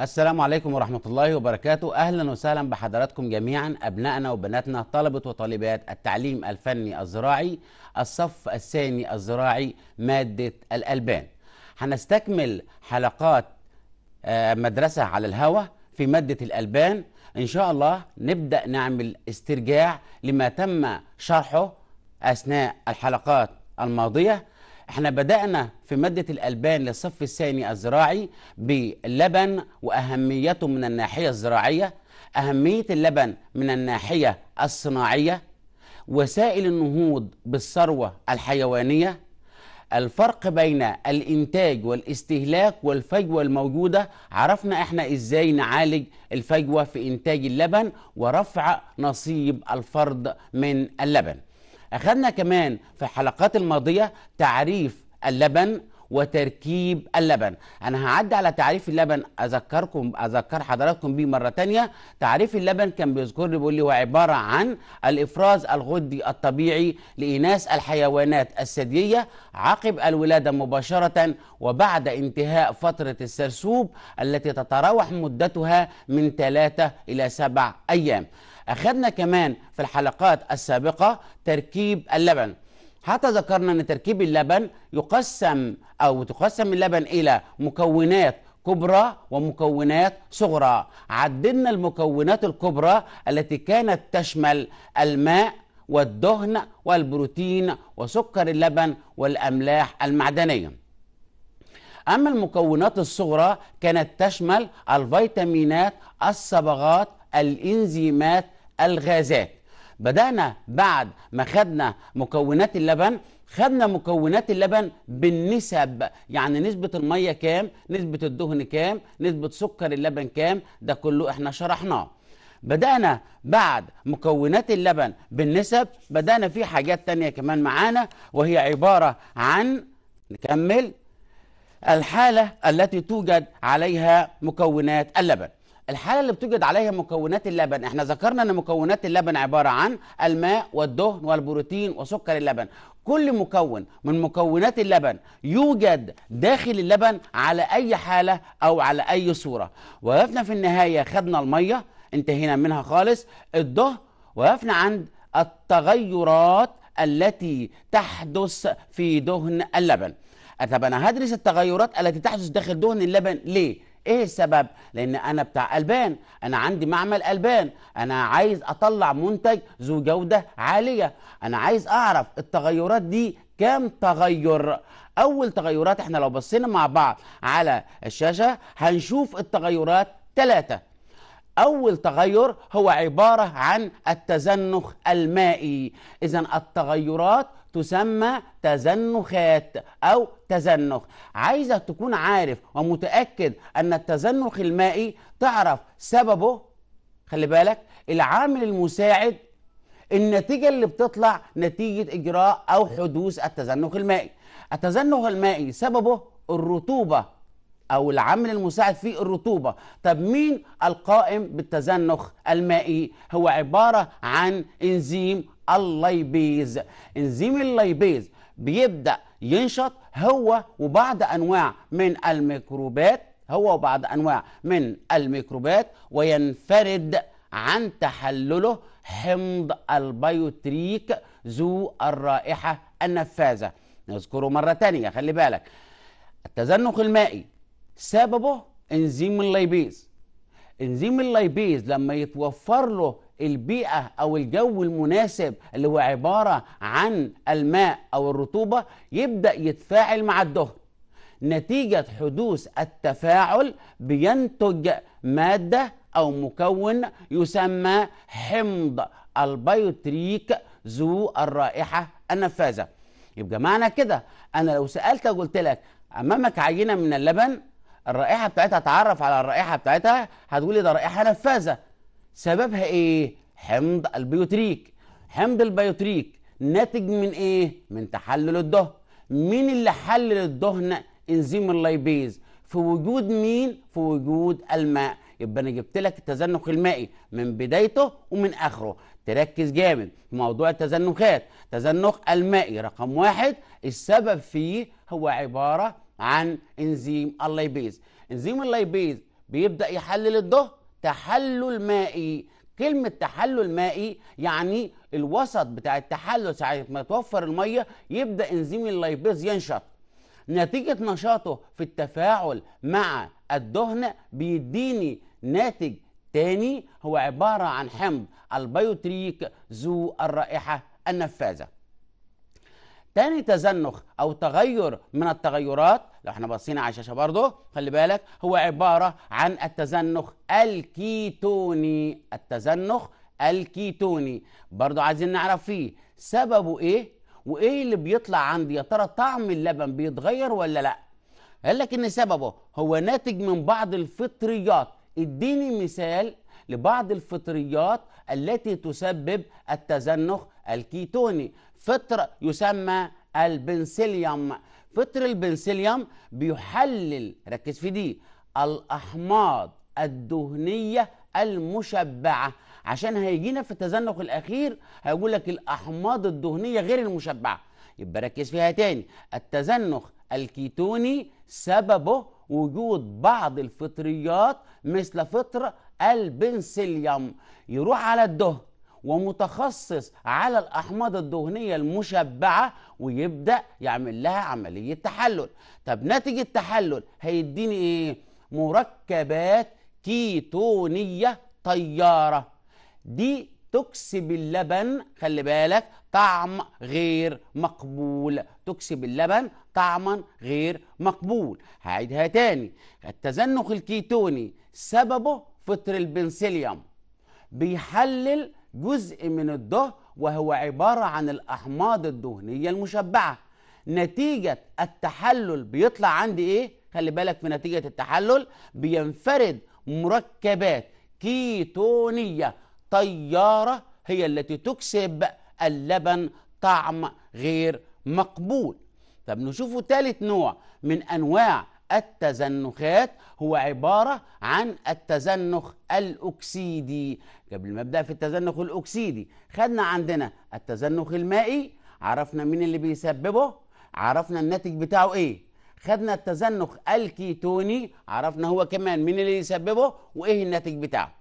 السلام عليكم ورحمة الله وبركاته أهلا وسهلا بحضراتكم جميعا أبنائنا وبناتنا طلبة وطالبات التعليم الفني الزراعي الصف الثاني الزراعي مادة الألبان هنستكمل حلقات آه، مدرسة على الهوى في مادة الألبان إن شاء الله نبدأ نعمل استرجاع لما تم شرحه أثناء الحلقات الماضية احنا بدأنا في مادة الألبان للصف الثاني الزراعي باللبن وأهميته من الناحية الزراعية أهمية اللبن من الناحية الصناعية وسائل النهوض بالثروة الحيوانية الفرق بين الإنتاج والاستهلاك والفجوة الموجودة عرفنا احنا ازاي نعالج الفجوة في إنتاج اللبن ورفع نصيب الفرد من اللبن أخذنا كمان في الحلقات الماضية تعريف اللبن وتركيب اللبن انا هعدي على تعريف اللبن اذكركم اذكر حضراتكم بيه مره تانية تعريف اللبن كان بيذكر لي بيقول لي هو عباره عن الافراز الغدي الطبيعي لاناث الحيوانات الثدييه عقب الولاده مباشره وبعد انتهاء فتره السرسوب التي تتراوح مدتها من ثلاثة الى سبع ايام أخذنا كمان في الحلقات السابقة تركيب اللبن حتى ذكرنا أن تركيب اللبن يقسم أو تقسم اللبن إلى مكونات كبرى ومكونات صغرى عدلنا المكونات الكبرى التي كانت تشمل الماء والدهن والبروتين وسكر اللبن والأملاح المعدنية أما المكونات الصغرى كانت تشمل الفيتامينات الصبغات الإنزيمات الغازات بدأنا بعد ما خدنا مكونات اللبن خدنا مكونات اللبن بالنسب يعني نسبة المية كام نسبة الدهن كام نسبة سكر اللبن كام ده كله احنا شرحناه بدأنا بعد مكونات اللبن بالنسب بدأنا في حاجات تانية كمان معانا وهي عبارة عن نكمل الحالة التي توجد عليها مكونات اللبن الحاله اللي بتوجد عليها مكونات اللبن احنا ذكرنا ان مكونات اللبن عباره عن الماء والدهن والبروتين وسكر اللبن كل مكون من مكونات اللبن يوجد داخل اللبن على اي حاله او على اي صوره وقفنا في النهايه خدنا الميه انتهينا منها خالص الدهن وقفنا عند التغيرات التي تحدث في دهن اللبن طب انا هدرس التغيرات التي تحدث داخل دهن اللبن ليه ايه السبب لان انا بتاع البان انا عندي معمل البان انا عايز اطلع منتج ذو جوده عاليه انا عايز اعرف التغيرات دي كام تغير اول تغيرات احنا لو بصينا مع بعض على الشاشه هنشوف التغيرات ثلاثه أول تغير هو عبارة عن التزنخ المائي إذا التغيرات تسمى تزنخات أو تزنخ عايزك تكون عارف ومتأكد أن التزنخ المائي تعرف سببه خلي بالك العامل المساعد النتيجة اللي بتطلع نتيجة إجراء أو حدوث التزنخ المائي التزنخ المائي سببه الرطوبة او العامل المساعد في الرطوبه طب مين القائم بالتزنخ المائي هو عباره عن انزيم الليبيز انزيم الليبيز بيبدا ينشط هو وبعض انواع من الميكروبات هو وبعض انواع من الميكروبات وينفرد عن تحلله حمض البيوتريك ذو الرائحه النفاذه نذكره مره ثانيه خلي بالك التزنخ المائي سببه انزيم اللايبيز انزيم اللايبيز لما يتوفر له البيئة أو الجو المناسب اللي هو عبارة عن الماء أو الرطوبة يبدأ يتفاعل مع الدهن نتيجة حدوث التفاعل بينتج مادة أو مكون يسمى حمض البيوتريك ذو الرائحة النفاذة يبقى معنى كده أنا لو سألتك قلت لك أمامك عينة من اللبن الرائحه بتاعتها اتعرف على الرائحه بتاعتها هتقول لي ده رائحه نفاذه سببها ايه حمض البيوتريك حمض البيوتريك ناتج من ايه من تحلل الدهن مين اللي حلل الدهن انزيم اللايبيز في وجود مين في وجود الماء يبقى انا جبت لك التزنق المائي من بدايته ومن اخره تركز جامد في موضوع التزنقات تزنق المائي رقم واحد السبب فيه هو عباره عن انزيم اللايبيز انزيم اللايبيز بيبدا يحلل الدهر تحلل مائي كلمة تحلل مائي يعني الوسط بتاع التحلل ساعة ما توفر المية يبدأ انزيم اللايبيز ينشط نتيجة نشاطه في التفاعل مع الدهن بيديني ناتج تاني هو عبارة عن حمض البيوتريك ذو الرائحة النفاذة تاني تزنخ أو تغير من التغيرات لو احنا باصين على الشاشه برضه خلي بالك هو عباره عن التزنخ الكيتوني التزنخ الكيتوني برضه عايزين نعرف فيه سببه ايه وايه اللي بيطلع عندي يا ترى طعم اللبن بيتغير ولا لا قال لك ان سببه هو ناتج من بعض الفطريات اديني مثال لبعض الفطريات التي تسبب التزنخ الكيتوني فطر يسمى البنسليوم فطر البنسليوم بيحلل ركز في دي الأحماض الدهنية المشبعة عشان هيجينا في التزنق الأخير هيقول لك الأحماض الدهنية غير المشبعة يبقى ركز فيها تاني التزنق الكيتوني سببه وجود بعض الفطريات مثل فطر البنسليوم يروح على الدهن ومتخصص على الأحماض الدهنية المشبعة ويبدأ يعمل لها عملية تحلل طب نتيجة التحلل هيديني إيه؟ مركبات كيتونية طيارة دي تكسب اللبن خلي بالك طعم غير مقبول تكسب اللبن طعما غير مقبول هعيدها تاني التزنخ الكيتوني سببه فطر البنسيليوم بيحلل جزء من الدهن وهو عبارة عن الأحماض الدهنية المشبعة نتيجة التحلل بيطلع عندي إيه؟ خلي بالك في نتيجة التحلل بينفرد مركبات كيتونية طيارة هي التي تكسب اللبن طعم غير مقبول طب نشوفوا ثالث نوع من أنواع التزنخات هو عبارة عن التزنخ الأكسيدي قبل ما أبدأ في التزنخ الأكسيدي خدنا عندنا التزنخ المائي عرفنا مين اللي بيسببه عرفنا الناتج بتاعه إيه خدنا التزنخ الكيتوني عرفنا هو كمان مين اللي يسببه وإيه الناتج بتاعه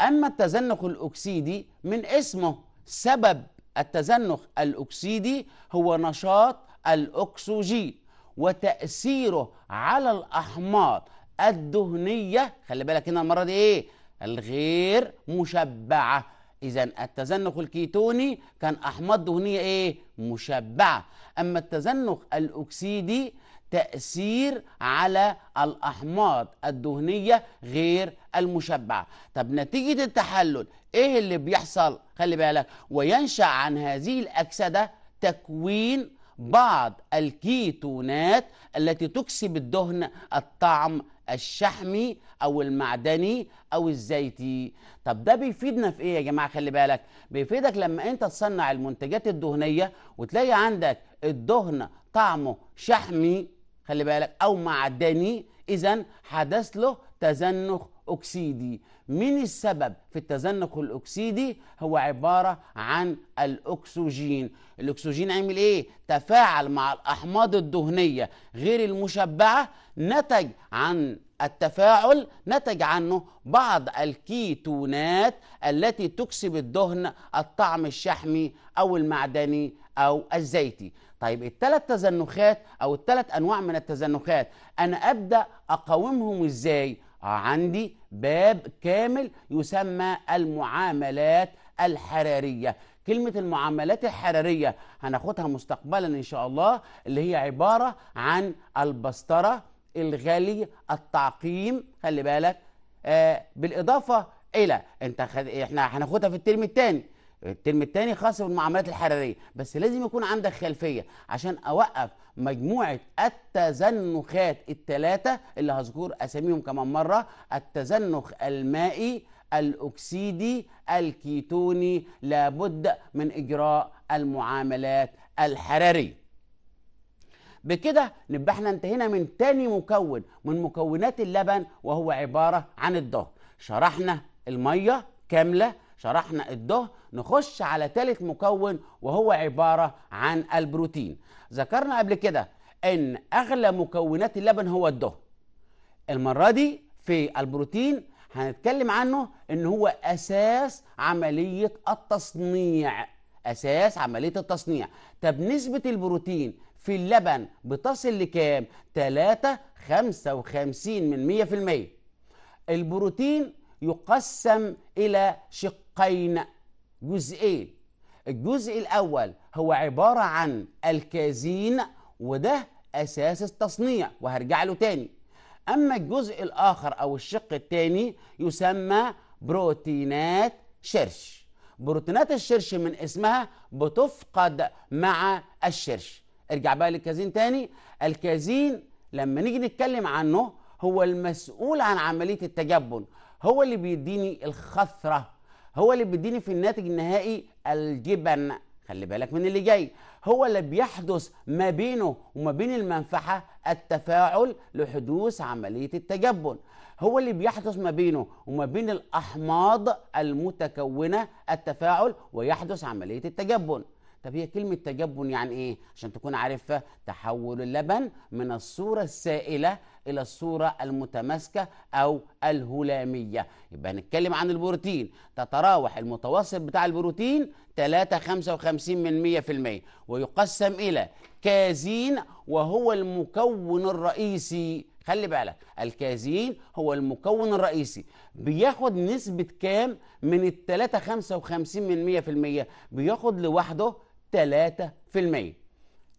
أما التزنخ الأكسيدي من اسمه سبب التزنخ الأكسيدي هو نشاط الأكسجين وتأثيره على الأحماض الدهنية خلي بالك هنا المرة دي إيه الغير مشبعة إذا التزنق الكيتوني كان أحماض دهنية إيه مشبعة أما التزنق الأكسيدي تأثير على الأحماض الدهنية غير المشبعة طب نتيجة التحلل إيه اللي بيحصل خلي بالك وينشأ عن هذه الأكسدة تكوين بعض الكيتونات التي تكسب الدهن الطعم الشحمي او المعدني او الزيتي طب ده بيفيدنا في ايه يا جماعه خلي بالك بيفيدك لما انت تصنع المنتجات الدهنيه وتلاقي عندك الدهن طعمه شحمي خلي بالك او معدني اذا حدث له تزنخ اكسيدي من السبب في التزنق الأكسيدي هو عبارة عن الأكسجين الأكسجين عمل إيه؟ تفاعل مع الأحماض الدهنية غير المشبعة نتج عن التفاعل نتج عنه بعض الكيتونات التي تكسب الدهن الطعم الشحمي أو المعدني أو الزيتي طيب الثلاث تزنخات أو الثلاث أنواع من التزنخات أنا أبدأ أقاومهم إزاي؟ عندي باب كامل يسمى المعاملات الحرارية كلمة المعاملات الحرارية هناخدها مستقبلا إن شاء الله اللي هي عبارة عن البسطرة الغلي التعقيم خلي بالك آه بالإضافة إلى أنت خد... إحنا هناخدها في الترم الثاني الترم الثاني خاص بالمعاملات الحراريه بس لازم يكون عندك خلفيه عشان اوقف مجموعه التزنخات الثلاثه اللي هذكر اساميهم كمان مره التزنخ المائي الاكسيدي الكيتوني لابد من اجراء المعاملات الحراريه بكده نبقى احنا انتهينا من تاني مكون من مكونات اللبن وهو عباره عن الضغط شرحنا الميه كامله شرحنا الضه نخش على ثالث مكون وهو عبارة عن البروتين ذكرنا قبل كده ان اغلى مكونات اللبن هو الضه المرة دي في البروتين هنتكلم عنه ان هو اساس عملية التصنيع اساس عملية التصنيع طب نسبة البروتين في اللبن بتصل لكام خمسة وخمسين من 100% البروتين يقسم الى شقين شقين جزئين الجزء الأول هو عبارة عن الكازين وده أساس التصنيع وهرجع له تاني أما الجزء الآخر أو الشق التاني يسمى بروتينات شرش بروتينات الشرش من اسمها بتفقد مع الشرش ارجع بقى للكازين تاني الكازين لما نيجي نتكلم عنه هو المسؤول عن عملية التجبن هو اللي بيديني الخثرة هو اللي بيديني في الناتج النهائي الجبن خلي بالك من اللي جاي هو اللي بيحدث ما بينه وما بين المنفحة التفاعل لحدوث عملية التجبن هو اللي بيحدث ما بينه وما بين الأحماض المتكونة التفاعل ويحدث عملية التجبن طب هي كلمة تجبن يعني إيه؟ عشان تكون عارفة تحول اللبن من الصورة السائلة إلى الصورة المتماسكة أو الهلامية يبقى هنتكلم عن البروتين تتراوح المتوسط بتاع البروتين 3.55 من 100% ويقسم إلى كازين وهو المكون الرئيسي خلي بالك الكازين هو المكون الرئيسي بياخد نسبة كام من ال 3.55 من 100 في المية بياخد لوحده 3%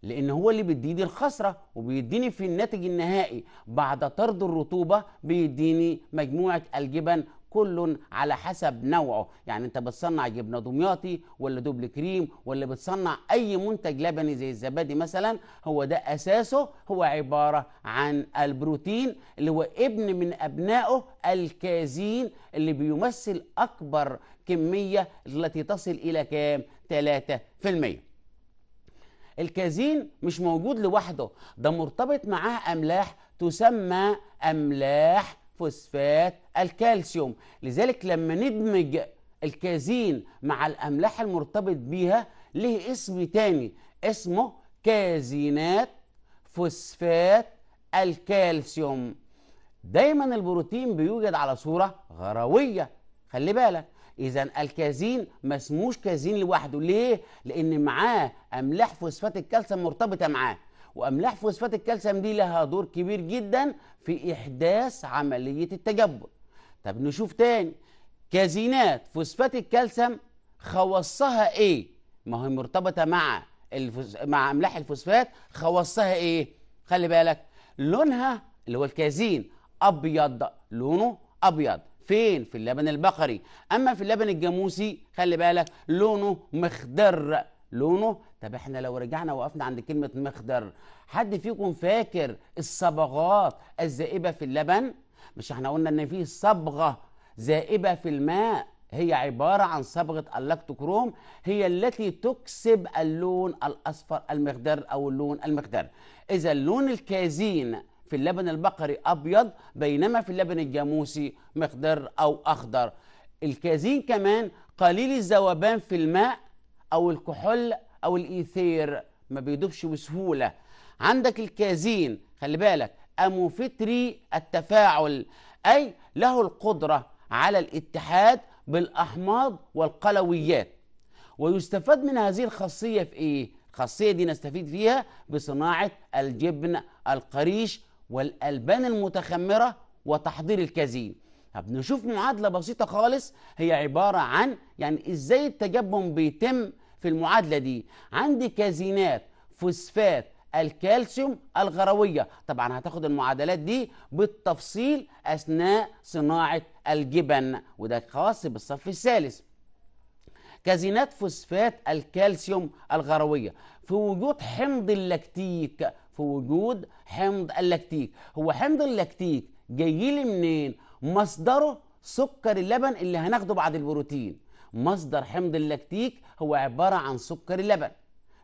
لان هو اللي بيديني الخسره وبيديني في الناتج النهائي بعد طرد الرطوبه بيديني مجموعه الجبن كل على حسب نوعه يعني انت بتصنع جبنه دمياطي ولا دوبل كريم ولا بتصنع اي منتج لبني زي الزبادي مثلا هو ده اساسه هو عباره عن البروتين اللي هو ابن من ابنائه الكازين اللي بيمثل اكبر كمية التي تصل إلى كام 3% الكازين مش موجود لوحده ده مرتبط معاه أملاح تسمى أملاح فوسفات الكالسيوم لذلك لما ندمج الكازين مع الأملاح المرتبط بيها له اسم تاني اسمه كازينات فوسفات الكالسيوم دايما البروتين بيوجد على صورة غروية خلي بالك اذا الكازين ما اسموش كازين لوحده ليه لان معاه املاح فوسفات الكالسيوم مرتبطه معاه واملاح فوسفات الكالسيوم دي لها دور كبير جدا في احداث عمليه التجبر طب نشوف تاني كازينات فوسفات الكالسيوم خواصها ايه ما هي مرتبطه مع الفوس... مع املاح الفوسفات خواصها ايه خلي بالك لونها اللي هو الكازين ابيض لونه ابيض فين في اللبن البقري اما في اللبن الجاموسي خلي بالك لونه مخضر لونه طب احنا لو رجعنا وقفنا عند كلمه مخضر حد فيكم فاكر الصبغات الذائبه في اللبن مش احنا قلنا ان في صبغه ذائبه في الماء هي عبارة عن صبغة اللاكتوكروم هي التي تكسب اللون الأصفر المخضر أو اللون المخضر إذا اللون الكازين في اللبن البقري أبيض بينما في اللبن الجاموسي مقدر أو أخضر الكازين كمان قليل الذوبان في الماء أو الكحول أو الإيثير ما بيدوبش بسهولة عندك الكازين خلي بالك أموفتري التفاعل أي له القدرة على الاتحاد بالأحماض والقلويات ويستفاد من هذه الخاصية في إيه؟ الخاصية دي نستفيد فيها بصناعة الجبن القريش والألبان المتخمرة وتحضير الكازين طب نشوف معادلة بسيطة خالص هي عبارة عن يعني إزاي التجبن بيتم في المعادلة دي عندي كازينات فوسفات الكالسيوم الغروية طبعا هتاخد المعادلات دي بالتفصيل أثناء صناعة الجبن وده خاص بالصف الثالث كازينات فوسفات الكالسيوم الغروية في وجود حمض اللاكتيك في وجود حمض اللاكتيك هو حمض اللاكتيك جاي لي منين مصدره سكر اللبن اللي هناخده بعد البروتين مصدر حمض اللاكتيك هو عبارة عن سكر اللبن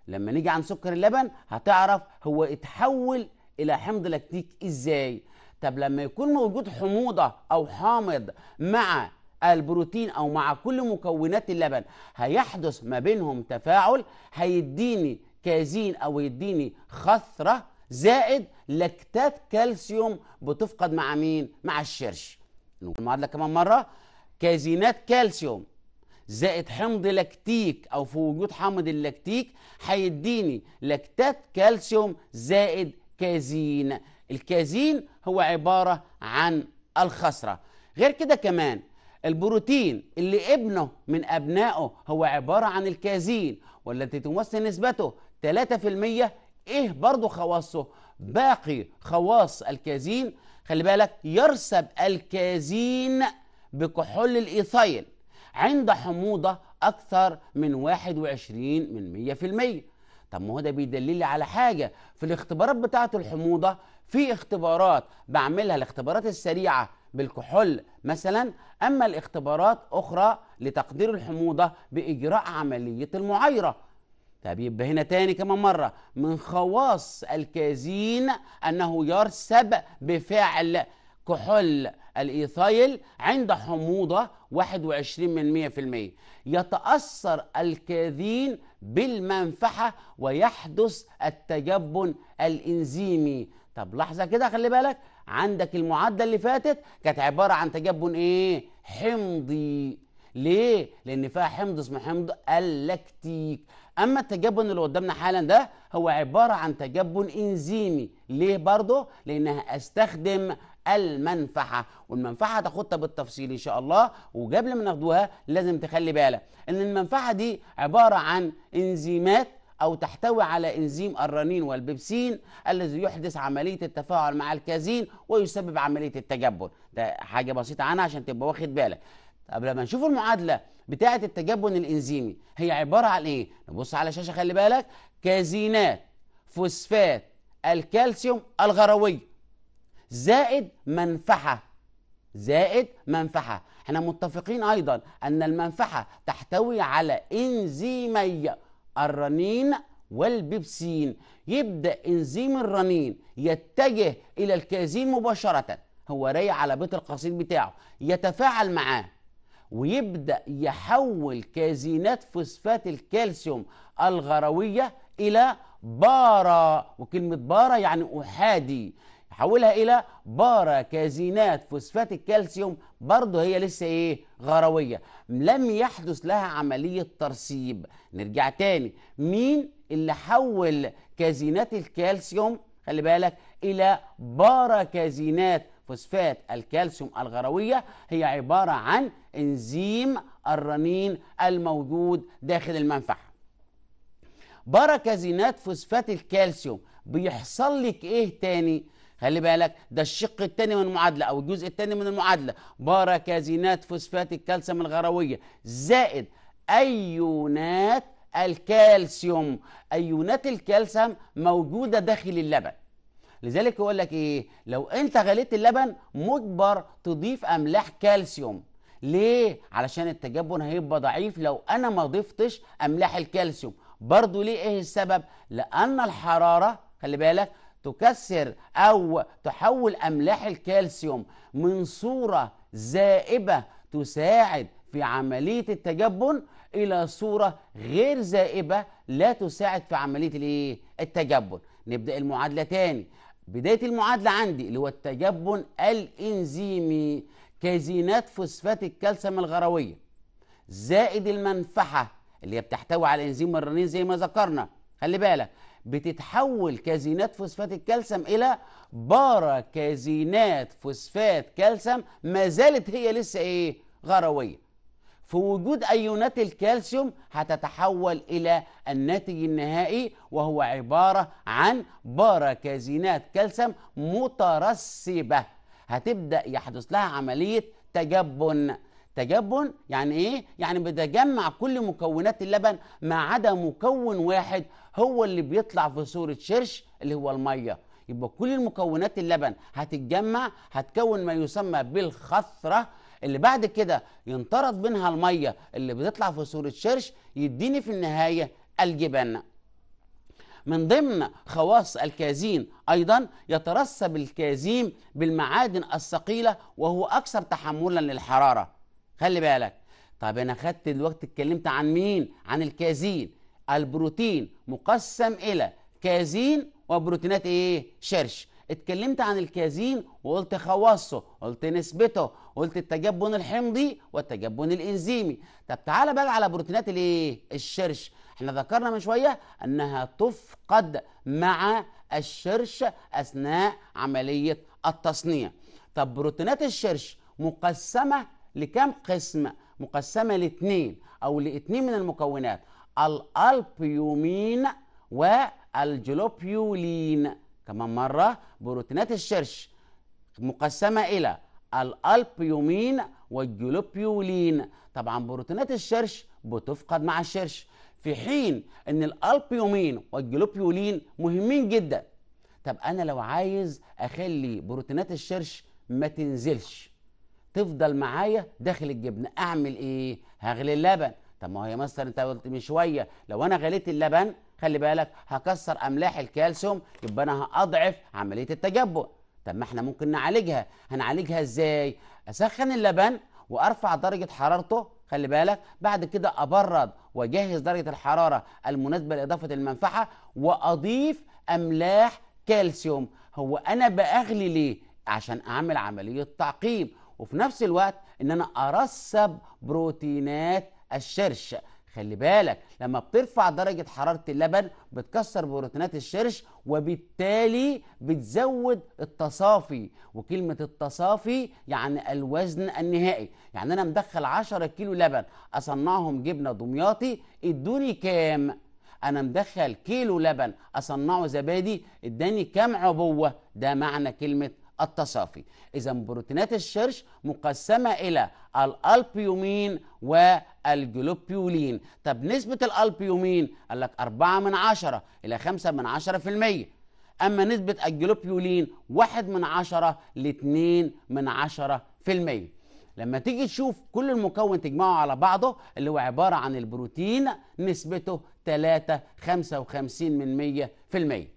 لما نيجي عن سكر اللبن هتعرف هو اتحول إلى حمض لاكتيك إزاي طب لما يكون موجود حموضة أو حامض مع البروتين أو مع كل مكونات اللبن هيحدث ما بينهم تفاعل هيديني كازين او يديني خثره زائد لكتات كالسيوم بتفقد مع مين مع الشرش المعادله كمان مره كازينات كالسيوم زائد حمض لاكتيك او في وجود حمض اللاكتيك هيديني لاكتات كالسيوم زائد كازين الكازين هو عباره عن الخسره غير كده كمان البروتين اللي ابنه من ابنائه هو عباره عن الكازين والتي تمثل نسبته 3% ايه برضه خواصه باقي خواص الكازين خلي بالك يرسب الكازين بكحول الايثايل عند حموضة أكثر من 21 من 100% طب ما هو ده بيدلل على حاجة في الاختبارات بتاعة الحموضة في اختبارات بعملها الاختبارات السريعة بالكحول مثلا أما الاختبارات أخرى لتقدير الحموضة بإجراء عملية المعايرة طب يبقى هنا تاني كمان مرة من خواص الكازين أنه يرسب بفعل كحول الإيثايل عند حموضة 21% يتأثر الكازين بالمنفعة ويحدث التجبن الإنزيمي طب لحظة كده خلي بالك عندك المعدة اللي فاتت كانت عبارة عن تجبن إيه؟ حمضي ليه؟ لأن فيها حمض اسمه حمض اللاكتيك اما التجبن اللي قدامنا حالا ده هو عباره عن تجبن انزيمي ليه برضه لانها استخدم المنفحة والمنفحة تاخدها بالتفصيل ان شاء الله وقبل ما ناخدوها لازم تخلي بالك ان المنفحة دي عباره عن انزيمات أو تحتوي على إنزيم الرنين والبيبسين الذي يحدث عملية التفاعل مع الكازين ويسبب عملية التجبن ده حاجة بسيطة عنها عشان تبقى واخد بالك قبل ما نشوف المعادلة بتاعه التجبن الانزيمي هي عباره عن ايه نبص على الشاشه خلي بالك كازينات فوسفات الكالسيوم الغروي زائد منفحه زائد منفحه احنا متفقين ايضا ان المنفحه تحتوي على انزيمي الرنين والبيبسين يبدا انزيم الرنين يتجه الى الكازين مباشره هو رايح على بيت القصيد بتاعه يتفاعل معاه ويبدأ يحول كازينات فوسفات الكالسيوم الغروية إلى بارا وكلمة بارا يعني أحادي يحولها إلى بارا كازينات فوسفات الكالسيوم برضه هي لسه إيه غروية لم يحدث لها عملية ترسيب نرجع تاني مين اللي حول كازينات الكالسيوم خلي بالك إلى بارا كازينات فوسفات الكالسيوم الغروية هي عبارة عن إنزيم الرنين الموجود داخل المنفعة بركزينات فوسفات الكالسيوم بيحصل لك ايه تاني خلي بالك ده الشق الثاني من المعادله او الجزء الثاني من المعادله بركزينات فوسفات الكالسيوم الغرويه زائد ايونات الكالسيوم ايونات الكالسيوم موجوده داخل اللبن لذلك يقول لك ايه لو انت غليت اللبن مجبر تضيف املاح كالسيوم ليه علشان التجبن هيبقى ضعيف لو انا ما ضفتش املاح الكالسيوم برضو ليه ايه السبب لان الحراره خلي بالك تكسر او تحول املاح الكالسيوم من صوره زائبه تساعد في عمليه التجبن الى صوره غير زائبه لا تساعد في عمليه الايه التجبن نبدا المعادله تاني بداية المعادلة عندي اللي هو التجبن الإنزيمي كزينات فوسفات الكالسيوم الغروية زائد المنفحة اللي هي بتحتوي على انزيم الرنين زي ما ذكرنا خلي بالك بتتحول كازينات فوسفات الكالسيوم الى باراكازينات فوسفات كالسيوم ما زالت هي لسه ايه غرويه في وجود أيونات الكالسيوم هتتحول إلى الناتج النهائي وهو عبارة عن باراكازينات كالسيوم مترسبة هتبدأ يحدث لها عملية تجبن تجبن يعني ايه؟ يعني بتجمع كل مكونات اللبن ما عدا مكون واحد هو اللي بيطلع في صورة شرش اللي هو المية يبقى كل المكونات اللبن هتتجمع هتكون ما يسمى بالخثرة اللي بعد كده ينطرد منها الميه اللي بتطلع في صوره شرش يديني في النهايه الجبن من ضمن خواص الكازين ايضا يترسب الكازين بالمعادن الثقيله وهو اكثر تحملا للحراره خلي بالك طب انا خدت دلوقتي اتكلمت عن مين عن الكازين البروتين مقسم الى كازين وبروتينات ايه شرش اتكلمت عن الكازين وقلت خواصه قلت نسبته قلت التجبن الحمضي والتجبن الانزيمي طب تعالى بقى على بروتينات الايه الشرش احنا ذكرنا من شويه انها تفقد مع الشرش اثناء عمليه التصنيع طب بروتينات الشرش مقسمه لكم قسم مقسمه لاثنين او لاثنين من المكونات الالبيومين والجلوبيولين كمان مرة بروتينات الشرش مقسمة إلى الألبيومين والجلوبيولين طبعا بروتينات الشرش بتفقد مع الشرش في حين ان الالبيومين والجلوبيولين مهمين جدا طب انا لو عايز اخلي بروتينات الشرش ما تنزلش تفضل معايا داخل الجبن اعمل ايه هغلي اللبن طب ما هي مستر انت قلت من شويه لو انا غليت اللبن خلي بالك هكسر املاح الكالسيوم يبقى انا هاضعف عمليه التجبؤ طب ما احنا ممكن نعالجها هنعالجها ازاي اسخن اللبن وارفع درجه حرارته خلي بالك بعد كده ابرد واجهز درجه الحراره المناسبه لاضافه المنفعه واضيف املاح كالسيوم هو انا باغلي ليه عشان اعمل عمليه تعقيم وفي نفس الوقت ان انا ارسب بروتينات الشرش خلي بالك لما بترفع درجة حرارة اللبن بتكسر بروتينات الشرش وبالتالي بتزود التصافي وكلمة التصافي يعني الوزن النهائي يعني أنا مدخل 10 كيلو لبن أصنعهم جبنة دمياطي ادوني كام؟ أنا مدخل كيلو لبن أصنعه زبادي اداني كام عبوة؟ ده معنى كلمة التصافي إذا بروتينات الشرش مقسمة إلى الألبيومين والجلوبيولين طب نسبة الألبيومين قال لك 4 من 10 إلى 5 من 10 في المية أما نسبة الجلوبيولين 1 من 10 ل 2 من 10 في المية لما تيجي تشوف كل المكون تجمعه على بعضه اللي هو عبارة عن البروتين نسبته 3 55 من 100 في المية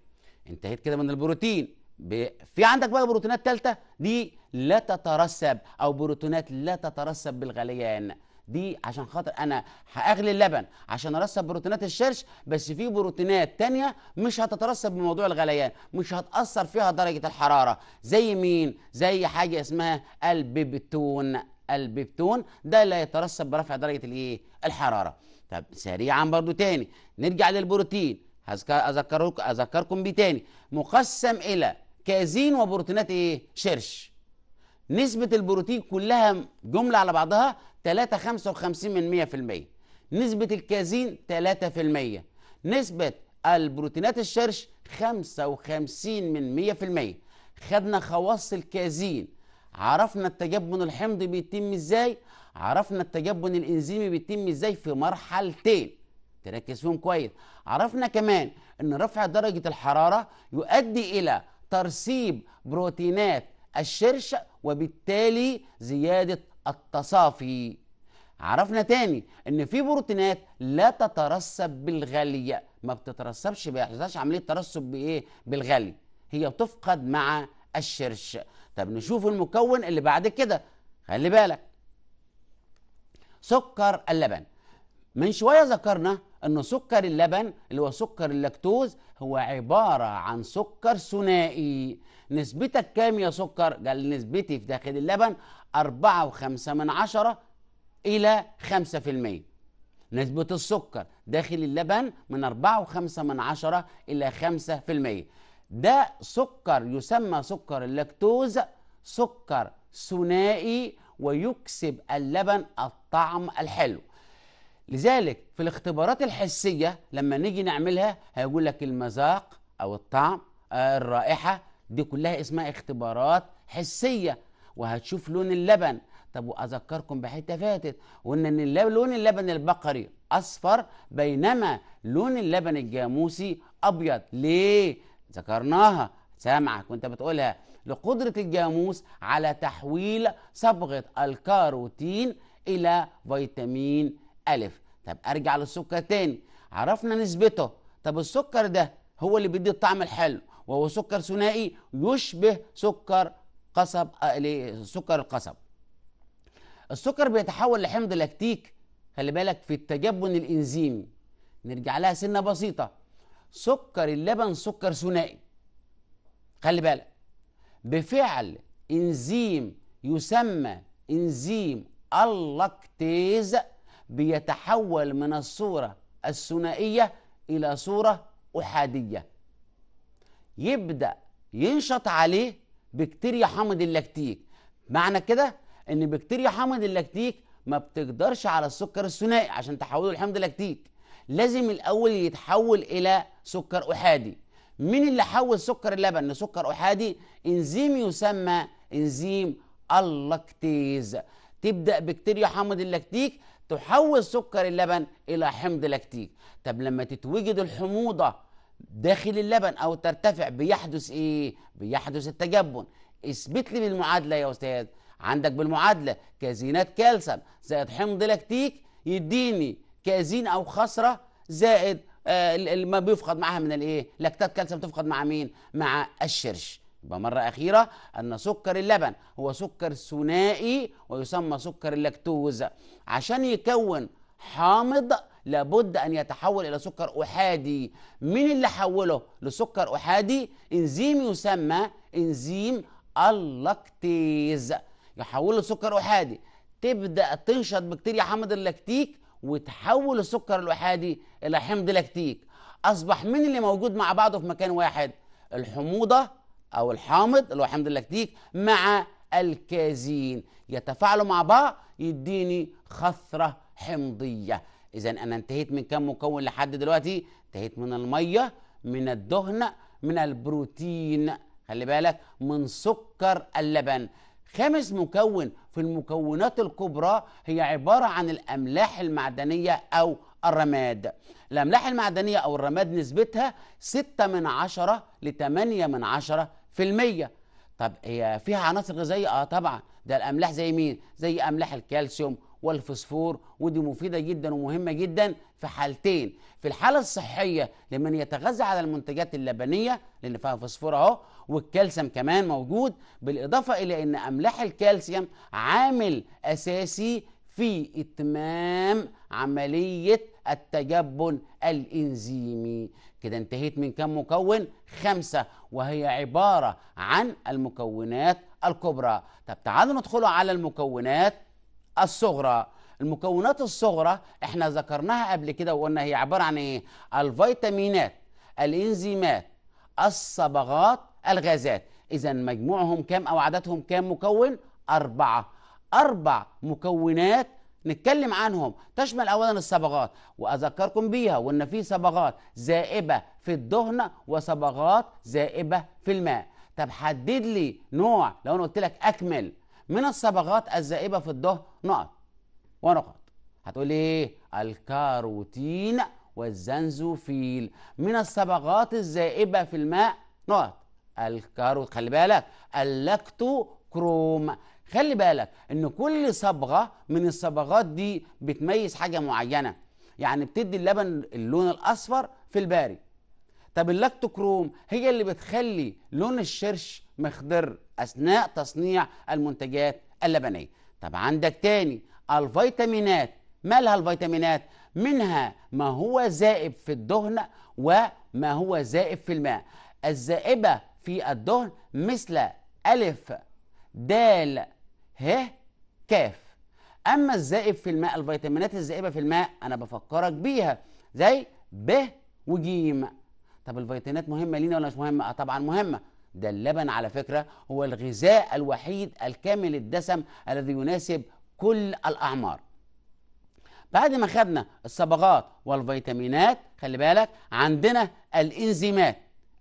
انتهيت كده من البروتين ب... في عندك بقى بروتينات ثالثه دي لا تترسب او بروتينات لا تترسب بالغليان دي عشان خاطر انا هاغلي اللبن عشان ارسب بروتينات الشرش بس في بروتينات تانية مش هتترسب بموضوع الغليان مش هتاثر فيها درجه الحراره زي مين زي حاجه اسمها البيبتون البيبتون ده لا يترسب برفع درجه الايه الحراره طب سريعا برضو تاني نرجع للبروتين اذكركم بيه تاني مقسم الى كازين وبروتينات ايه شرش نسبة البروتين كلها جملة على بعضها 3.55% نسبة الكازين 3% نسبة البروتينات الشرش 55% خدنا خواص الكازين عرفنا التجبن الحمضي بيتم ازاي عرفنا التجبن الانزيمي بيتم ازاي في مرحلتين تركز فيهم كويس عرفنا كمان ان رفع درجة الحرارة يؤدي الى ترسيب بروتينات الشرشة وبالتالي زيادة التصافي عرفنا تاني ان في بروتينات لا تترسب بالغلي ما بتترسبش ما بيحصلش عمليه ترسب بايه بالغلي هي بتفقد مع الشرش طب نشوف المكون اللي بعد كده خلي بالك سكر اللبن من شويه ذكرنا أن سكر اللبن اللي هو سكر اللاكتوز هو عبارة عن سكر ثنائي نسبتك كام يا سكر؟ قال نسبتي في داخل اللبن أربعة وخمسة من عشرة إلى خمسة في المية نسبة السكر داخل اللبن من أربعة وخمسة من عشرة إلى خمسة في المية ده سكر يسمى سكر اللاكتوز سكر ثنائي ويكسب اللبن الطعم الحلو لذلك في الاختبارات الحسيه لما نيجي نعملها هيقول لك المذاق او الطعم آه، الرائحه دي كلها اسمها اختبارات حسيه وهتشوف لون اللبن طب واذكركم بحته فاتت قلنا ان لون اللبن البقري اصفر بينما لون اللبن الجاموسي ابيض ليه ذكرناها سامعك وانت بتقولها لقدره الجاموس على تحويل صبغه الكاروتين الى فيتامين ألف طب أرجع للسكر تاني عرفنا نسبته طب السكر ده هو اللي بيدي الطعم الحلو وهو سكر ثنائي يشبه سكر قصب آه، سكر القصب السكر بيتحول لحمض لاكتيك خلي بالك في التجبن الانزيمي نرجع لها سنه بسيطه سكر اللبن سكر ثنائي خلي بالك بفعل انزيم يسمى انزيم اللاكتيز بيتحول من الصورة الثنائية إلى صورة أحادية يبدأ ينشط عليه بكتيريا حامض اللاكتيك معنى كده إن بكتيريا حامض اللاكتيك ما بتقدرش على السكر الثنائي عشان تحوله لحمض لاكتيك لازم الأول يتحول إلى سكر أحادي مين اللي حول سكر اللبن لسكر أحادي إنزيم يسمى إنزيم اللاكتيز تبدأ بكتيريا حامض اللاكتيك تحول سكر اللبن إلى حمض لاكتيك طب لما تتوجد الحموضة داخل اللبن أو ترتفع بيحدث إيه؟ بيحدث التجبن اثبت لي بالمعادلة يا أستاذ عندك بالمعادلة كازينات كالسيوم زائد حمض لاكتيك يديني كازين أو خسرة زائد آه ما بيفقد معاها من الايه؟ لاكتات كالسيوم تفقد مع مين؟ مع الشرش يبقى مرة أخيرة أن سكر اللبن هو سكر ثنائي ويسمى سكر اللاكتوز عشان يكون حامض لابد أن يتحول إلى سكر أحادي مين اللي حوله لسكر أحادي إنزيم يسمى إنزيم اللاكتيز يحوله لسكر أحادي تبدأ تنشط بكتيريا حامض اللاكتيك وتحول السكر الأحادي إلى حمض لاكتيك أصبح مين اللي موجود مع بعضه في مكان واحد الحموضة أو الحامض اللي هو حمض اللاكتيك مع الكازين يتفاعلوا مع بعض يديني خثرة حمضية إذا أنا انتهيت من كم مكون لحد دلوقتي انتهيت من المية من الدهن من البروتين خلي بالك من سكر اللبن خامس مكون في المكونات الكبرى هي عبارة عن الأملاح المعدنية أو الرماد الأملاح المعدنية أو الرماد نسبتها 6 من عشرة 8 من عشرة في المية طب هي فيها عناصر غذائية اه طبعا ده الأملاح زي مين زي أملاح الكالسيوم والفسفور ودي مفيدة جدا ومهمة جدا في حالتين في الحالة الصحية لمن يتغذى على المنتجات اللبنية لأن فيها فسفور أهو والكالسيوم كمان موجود بالإضافة إلى أن أملاح الكالسيوم عامل أساسي في إتمام عملية التجبن الإنزيمي كده انتهيت من كم مكون خمسة وهي عبارة عن المكونات الكبرى طب تعالوا ندخلوا على المكونات الصغرى المكونات الصغرى احنا ذكرناها قبل كده وقلنا هي عبارة عن ايه الفيتامينات الانزيمات الصبغات الغازات اذا مجموعهم كام او عددهم كام مكون اربعة اربع مكونات نتكلم عنهم تشمل اولا الصبغات واذكركم بيها وان في صبغات ذائبه في الدهن وصبغات ذائبه في الماء طب حدد لي نوع لو انا قلت لك اكمل من الصبغات الذائبه في الدهن نقط ونقط هتقول لي ايه الكاروتين والزنزوفيل من الصبغات الذائبه في الماء نقط الكاروت خلي بالك اللاكتو كروم خلي بالك ان كل صبغه من الصبغات دي بتميز حاجه معينه يعني بتدي اللبن اللون الاصفر في الباري طب اللاكتوكروم هي اللي بتخلي لون الشرش مخضر اثناء تصنيع المنتجات اللبنيه طب عندك تاني الفيتامينات مالها الفيتامينات منها ما هو زائب في الدهن وما هو زائب في الماء الزائبه في الدهن مثل ألف دال ه كاف اما الزائب في الماء الفيتامينات الزائبه في الماء انا بفكرك بيها زي ب وجيم طب الفيتامينات مهمه لينا ولا مش مهمه اه طبعا مهمه ده اللبن على فكره هو الغذاء الوحيد الكامل الدسم الذي يناسب كل الاعمار بعد ما خدنا الصبغات والفيتامينات خلي بالك عندنا الانزيمات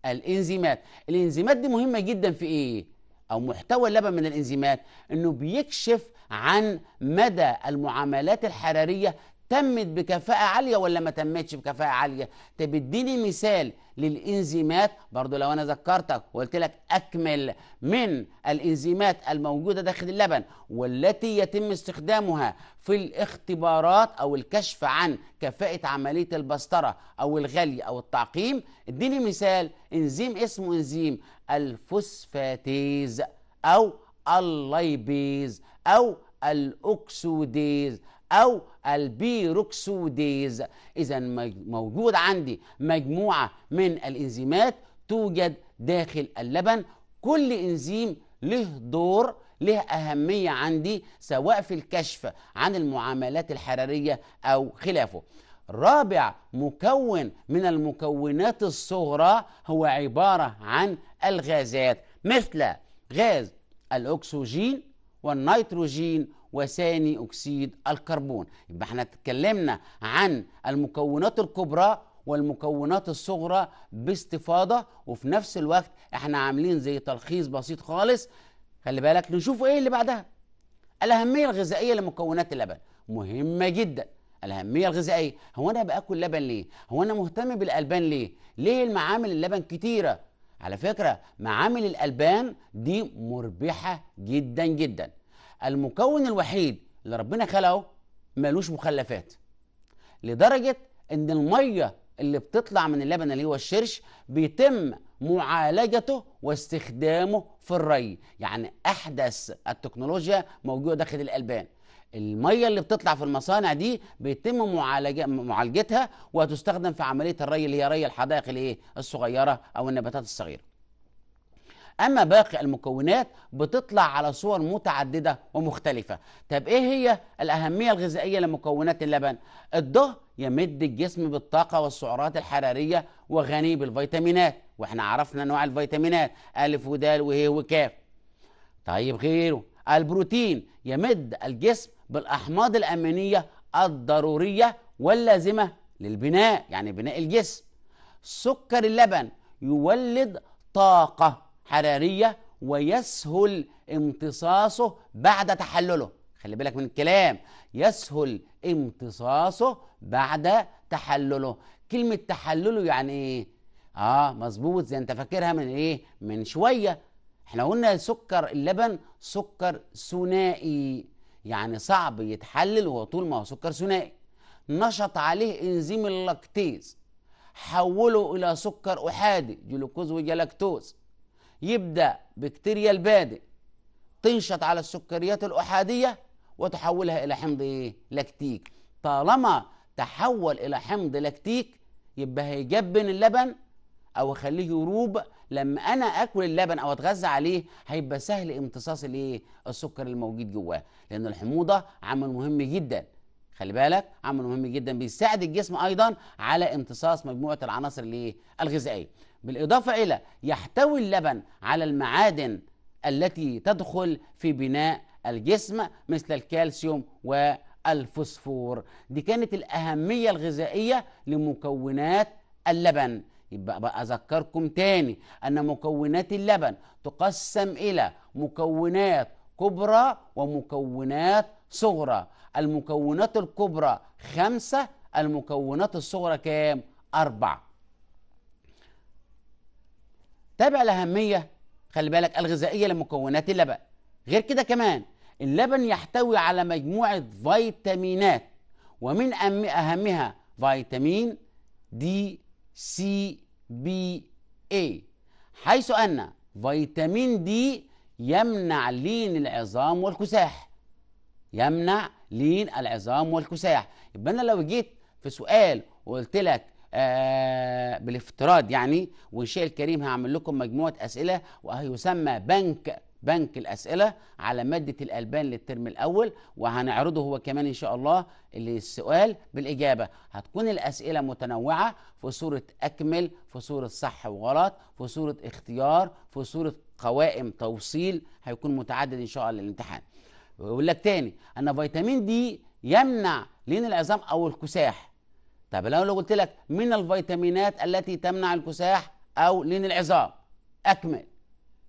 الانزيمات الانزيمات دي مهمه جدا في ايه او محتوى اللبن من الانزيمات انه بيكشف عن مدى المعاملات الحراريه تمت بكفاءة عالية ولا ما تمتش بكفاءة عالية طب اديني مثال للإنزيمات برضو لو أنا ذكرتك وقلت لك أكمل من الإنزيمات الموجودة داخل اللبن والتي يتم استخدامها في الاختبارات أو الكشف عن كفاءة عملية البسترة أو الغلي أو التعقيم اديني مثال إنزيم اسمه إنزيم الفوسفاتيز أو الليبيز أو الأكسوديز أو البيروكسوديز إذا موجود عندي مجموعة من الإنزيمات توجد داخل اللبن كل إنزيم له دور له أهمية عندي سواء في الكشف عن المعاملات الحرارية أو خلافه رابع مكون من المكونات الصغرى هو عبارة عن الغازات مثل غاز الأكسجين والنيتروجين وثاني اكسيد الكربون يبقى احنا اتكلمنا عن المكونات الكبرى والمكونات الصغرى باستفاضه وفي نفس الوقت احنا عاملين زي تلخيص بسيط خالص خلي بالك نشوف ايه اللي بعدها الاهميه الغذائيه لمكونات اللبن مهمه جدا الاهميه الغذائيه هو انا باكل لبن ليه هو انا مهتم بالالبان ليه ليه المعامل اللبن كتيره على فكره معامل الالبان دي مربحه جدا جدا المكون الوحيد اللي ربنا خلقه ملوش مخلفات لدرجه ان الميه اللي بتطلع من اللبن اللي هو الشرش بيتم معالجته واستخدامه في الري يعني احدث التكنولوجيا موجوده داخل الالبان الميه اللي بتطلع في المصانع دي بيتم معالجة معالجتها وتستخدم في عمليه الري اللي هي ري الحدائق الايه الصغيره او النباتات الصغيره اما باقي المكونات بتطلع على صور متعدده ومختلفه طب ايه هي الاهميه الغذائيه لمكونات اللبن الضه يمد الجسم بالطاقه والسعرات الحراريه وغني بالفيتامينات واحنا عرفنا انواع الفيتامينات الف ودال وه وكاف طيب غيره البروتين يمد الجسم بالاحماض الامينيه الضروريه واللازمه للبناء يعني بناء الجسم سكر اللبن يولد طاقه حرارية ويسهل امتصاصه بعد تحلله خلي بالك من الكلام يسهل امتصاصه بعد تحلله كلمة تحلله يعني ايه؟ اه مظبوط زي انت فاكرها من ايه؟ من شوية احنا قلنا سكر اللبن سكر ثنائي يعني صعب يتحلل وهو طول ما هو سكر ثنائي نشط عليه انزيم اللاكتيز حوله الى سكر احادي جلوكوز وجلاكتوز يبدأ بكتيريا البادئ تنشط على السكريات الأحادية وتحولها إلى حمض إيه؟ لاكتيك طالما تحول إلى حمض لاكتيك يبقى هيجبن اللبن أو يخليه يروب لما أنا آكل اللبن أو أتغذى عليه هيبقى سهل امتصاص الإيه؟ السكر الموجود جواه لأن الحموضة عامل مهم جدا خلي بالك عامل مهم جدا بيساعد الجسم أيضا على امتصاص مجموعة العناصر الإيه؟ الغذائية بالإضافة إلى يحتوي اللبن على المعادن التي تدخل في بناء الجسم مثل الكالسيوم والفوسفور دي كانت الأهمية الغذائية لمكونات اللبن يبقى بقى أذكركم تاني أن مكونات اللبن تقسم إلى مكونات كبرى ومكونات صغرى المكونات الكبرى خمسة المكونات الصغرى كام؟ أربعة تابع الأهمية خلي بالك الغذائية لمكونات اللبن غير كده كمان اللبن يحتوي على مجموعة فيتامينات ومن أهمها فيتامين دي سي بي اي حيث أن فيتامين دي يمنع لين العظام والكساح يمنع لين العظام والكساح يبقى أنا لو جيت في سؤال وقلت لك آه، بالافتراض يعني وان شاء الكريم هعمل لكم مجموعه اسئله وهيسمى بنك بنك الاسئله على ماده الالبان للترم الاول وهنعرضه هو كمان ان شاء الله السؤال بالاجابه هتكون الاسئله متنوعه في صوره اكمل في صوره صح وغلط في صوره اختيار في صوره قوائم توصيل هيكون متعدد ان شاء الله الامتحان ويقول لك تاني ان فيتامين دي يمنع لين العظام او الكساح طب لو لو قلت لك من الفيتامينات التي تمنع الكساح او لين العظام اكمل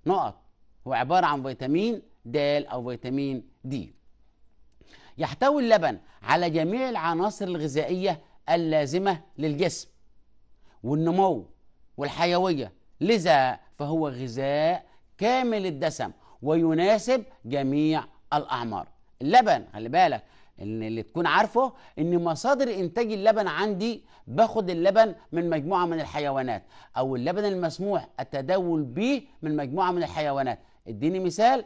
نقط هو عباره عن فيتامين د او فيتامين دي يحتوي اللبن على جميع العناصر الغذائيه اللازمه للجسم والنمو والحيويه لذا فهو غذاء كامل الدسم ويناسب جميع الاعمار اللبن خلي بالك ان اللي تكون عارفه ان مصادر انتاج اللبن عندي باخد اللبن من مجموعه من الحيوانات او اللبن المسموح التداول به من مجموعه من الحيوانات اديني مثال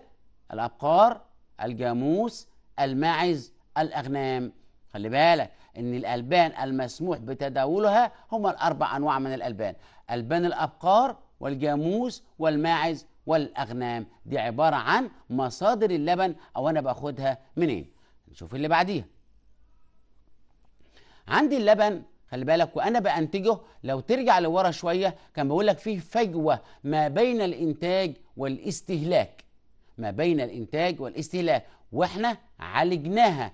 الابقار الجاموس الماعز الاغنام خلي بالك ان الالبان المسموح بتداولها هما الاربع انواع من الالبان البان الابقار والجاموس والماعز والاغنام دي عباره عن مصادر اللبن او انا باخدها منين شوف اللي بعديها عندي اللبن خلي بالك وانا بانتجه لو ترجع لورا شويه كان بقول لك فيه فجوه ما بين الانتاج والاستهلاك ما بين الانتاج والاستهلاك واحنا عالجناها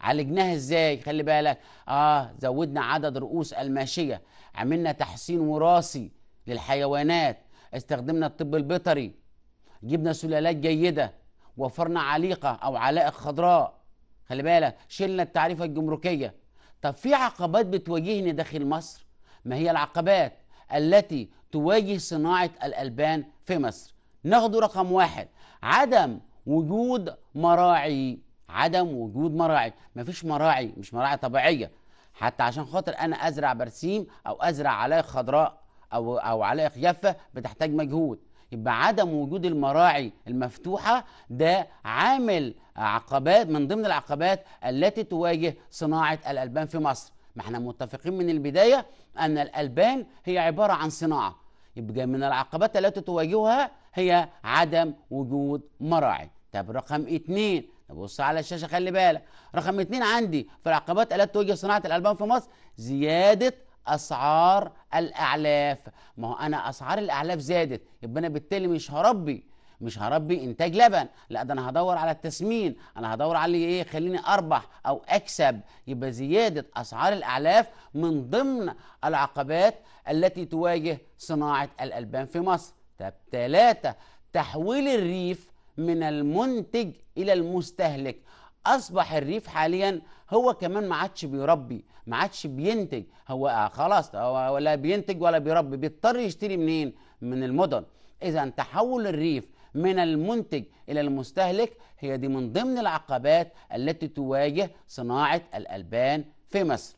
عالجناها ازاي خلي بالك اه زودنا عدد رؤوس الماشيه عملنا تحسين وراثي للحيوانات استخدمنا الطب البيطري جبنا سلالات جيده وفرنا عليقه او علائق خضراء خلي بالك شلنا التعريفه الجمركيه طب في عقبات بتواجهني داخل مصر ما هي العقبات التي تواجه صناعه الالبان في مصر ناخده رقم واحد عدم وجود مراعي عدم وجود مراعي ما فيش مراعي مش مراعي طبيعيه حتى عشان خاطر انا ازرع برسيم او ازرع عليه خضراء او او عليه جافه بتحتاج مجهود يبقى عدم وجود المراعي المفتوحة ده عامل عقبات من ضمن العقبات التي تواجه صناعة الألبان في مصر ما احنا متفقين من البداية أن الألبان هي عبارة عن صناعة يبقى من العقبات التي تواجهها هي عدم وجود مراعي طب رقم اتنين بص على الشاشة خلي بالك رقم اتنين عندي في العقبات التي تواجه صناعة الألبان في مصر زيادة اسعار الاعلاف ما هو انا اسعار الاعلاف زادت يبقى انا بالتالي مش هربي مش هربي انتاج لبن لا ده انا هدور على التسمين انا هدور على ايه خليني اربح او اكسب يبقى زياده اسعار الاعلاف من ضمن العقبات التي تواجه صناعه الالبان في مصر طب ثلاثه تحويل الريف من المنتج الى المستهلك اصبح الريف حاليا هو كمان ما عادش بيربي ما عادش بينتج هو آه، خلاص ولا بينتج ولا بيربي بيضطر يشتري منين من المدن اذا تحول الريف من المنتج الى المستهلك هي دي من ضمن العقبات التي تواجه صناعه الالبان في مصر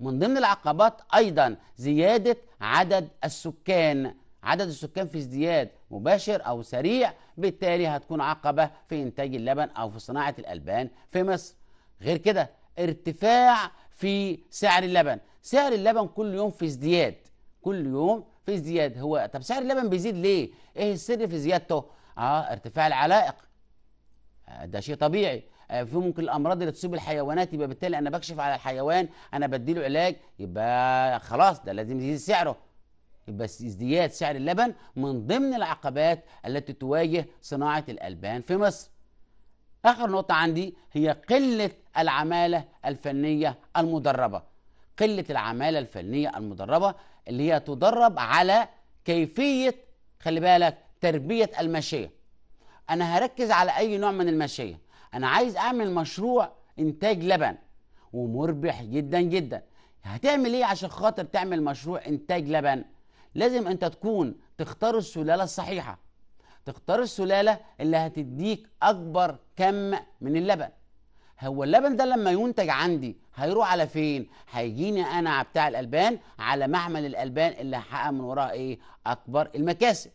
من ضمن العقبات ايضا زياده عدد السكان عدد السكان في ازدياد مباشر أو سريع بالتالي هتكون عقبة في إنتاج اللبن أو في صناعة الألبان في مصر غير كده ارتفاع في سعر اللبن سعر اللبن كل يوم في ازدياد كل يوم في ازدياد هو طب سعر اللبن بيزيد ليه ايه السر في زيادته اه ارتفاع العلائق آه، ده شيء طبيعي آه، في ممكن الامراض اللي تصيب الحيوانات يبقى بالتالي انا بكشف على الحيوان انا بديله علاج يبقى خلاص ده لازم يزيد سعره يبقى ازدياد سعر اللبن من ضمن العقبات التي تواجه صناعة الألبان في مصر آخر نقطة عندي هي قلة العمالة الفنية المدربة قلة العمالة الفنية المدربة اللي هي تدرب على كيفية خلي بالك تربية الماشية أنا هركز على أي نوع من الماشية أنا عايز أعمل مشروع إنتاج لبن ومربح جدا جدا هتعمل إيه عشان خاطر تعمل مشروع إنتاج لبن لازم انت تكون تختار السلاله الصحيحه تختار السلاله اللي هتديك اكبر كم من اللبن هو اللبن ده لما ينتج عندي هيروح على فين هيجيني انا بتاع الالبان على معمل الالبان اللي هحقق من وراها ايه اكبر المكاسب